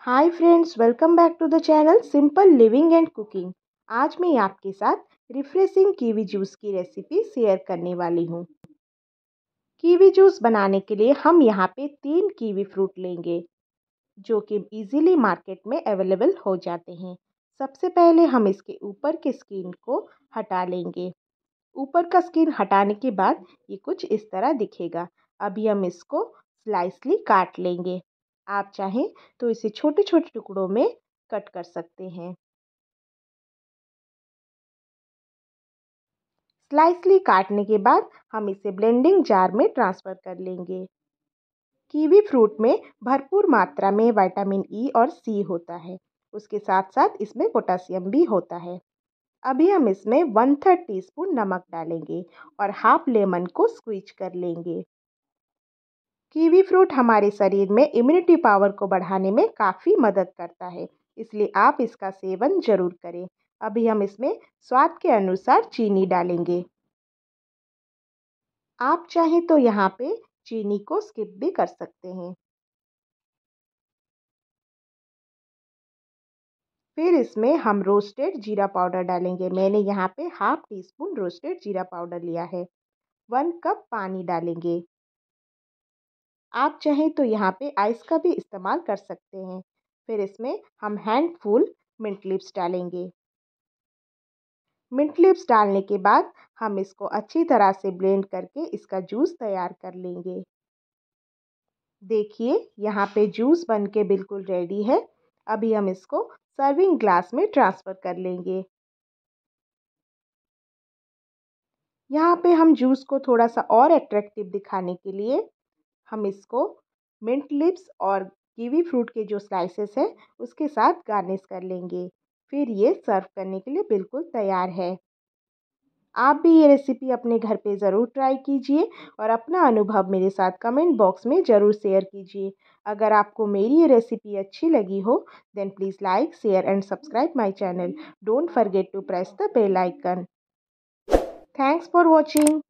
hi friends welcome back to the channel simple living and cooking आज मैं आपके साथ रिफ्रेशिंग कीवी जूस की रेसिपी शेयर करने वाली हूँ कीवी जूस बनाने के लिए हम यहाँ पे तीन कीवी फ्रूट लेंगे जो कि इजीली मार्केट में अवेलेबल हो जाते हैं सबसे पहले हम इसके ऊपर के स्किन को हटा लेंगे ऊपर का स्किन हटाने के बाद ये कुछ इस तरह दिखेगा अभी हम इसको स्लाइसली काट लेंगे आप चाहें तो इसे छोटे छोटे टुकड़ों में कट कर सकते हैं स्लाइसली काटने के बाद हम इसे ब्लेंडिंग जार में ट्रांसफ़र कर लेंगे कीवी फ्रूट में भरपूर मात्रा में विटामिन ई e और सी होता है उसके साथ साथ इसमें पोटासियम भी होता है अभी हम इसमें वन थर्ड टी स्पून नमक डालेंगे और हाफ लेमन को स्क्वीज कर लेंगे कीवी फ्रूट हमारे शरीर में इम्यूनिटी पावर को बढ़ाने में काफ़ी मदद करता है इसलिए आप इसका सेवन ज़रूर करें अभी हम इसमें स्वाद के अनुसार चीनी डालेंगे आप चाहें तो यहाँ पे चीनी को स्किप भी कर सकते हैं फिर इसमें हम रोस्टेड जीरा पाउडर डालेंगे मैंने यहाँ पे हाफ टी स्पून रोस्टेड जीरा पाउडर लिया है वन कप पानी डालेंगे आप चाहें तो यहाँ पे आइस का भी इस्तेमाल कर सकते हैं फिर इसमें हम हैंड फूल मिंट लिप्स डालेंगे मिंट लिप्स डालने के बाद हम इसको अच्छी तरह से ब्लेंड करके इसका जूस तैयार कर लेंगे देखिए यहाँ पे जूस बन के बिल्कुल रेडी है अभी हम इसको सर्विंग ग्लास में ट्रांसफ़र कर लेंगे यहाँ पे हम जूस को थोड़ा सा और एट्रैक्टिव दिखाने के लिए हम इसको मिंट लिप्स और कीवी फ्रूट के जो स्लाइसेस हैं उसके साथ गार्निश कर लेंगे फिर ये सर्व करने के लिए बिल्कुल तैयार है आप भी ये रेसिपी अपने घर पे ज़रूर ट्राई कीजिए और अपना अनुभव मेरे साथ कमेंट बॉक्स में ज़रूर शेयर कीजिए अगर आपको मेरी ये रेसिपी अच्छी लगी हो then please like share and subscribe my channel don't forget to press the bell icon thanks for watching